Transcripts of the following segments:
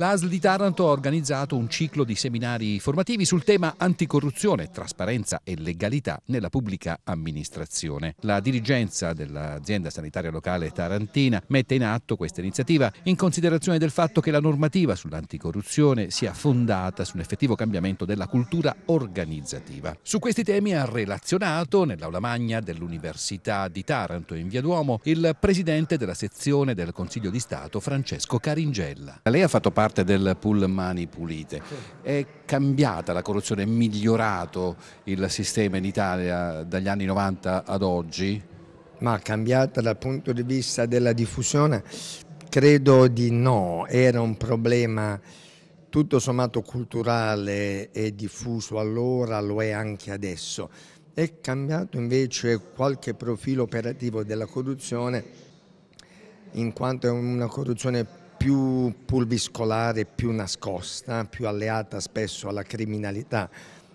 l'ASL di Taranto ha organizzato un ciclo di seminari formativi sul tema anticorruzione, trasparenza e legalità nella pubblica amministrazione. La dirigenza dell'azienda sanitaria locale tarantina mette in atto questa iniziativa in considerazione del fatto che la normativa sull'anticorruzione sia fondata su un effettivo cambiamento della cultura organizzativa. Su questi temi ha relazionato nell'aula magna dell'Università di Taranto in Via Duomo il presidente della sezione del Consiglio di Stato Francesco Caringella. Lei ha fatto parte parte del pool Mani Pulite. È cambiata la corruzione, è migliorato il sistema in Italia dagli anni 90 ad oggi? Ma cambiata dal punto di vista della diffusione? Credo di no, era un problema tutto sommato culturale e diffuso allora, lo è anche adesso. È cambiato invece qualche profilo operativo della corruzione in quanto è una corruzione più pulviscolare, più nascosta, più alleata spesso alla criminalità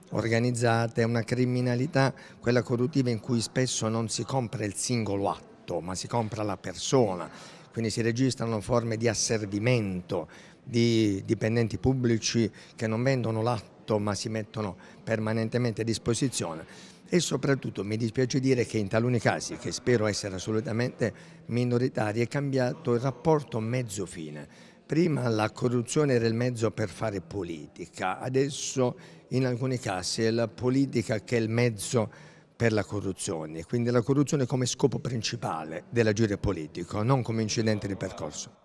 organizzata, è una criminalità, quella corruttiva, in cui spesso non si compra il singolo atto, ma si compra la persona, quindi si registrano forme di asservimento, di dipendenti pubblici che non vendono l'atto ma si mettono permanentemente a disposizione e soprattutto mi dispiace dire che in taluni casi, che spero essere assolutamente minoritari, è cambiato il rapporto mezzo-fine. Prima la corruzione era il mezzo per fare politica, adesso in alcuni casi è la politica che è il mezzo per la corruzione, quindi la corruzione come scopo principale dell'agire politico, non come incidente di percorso.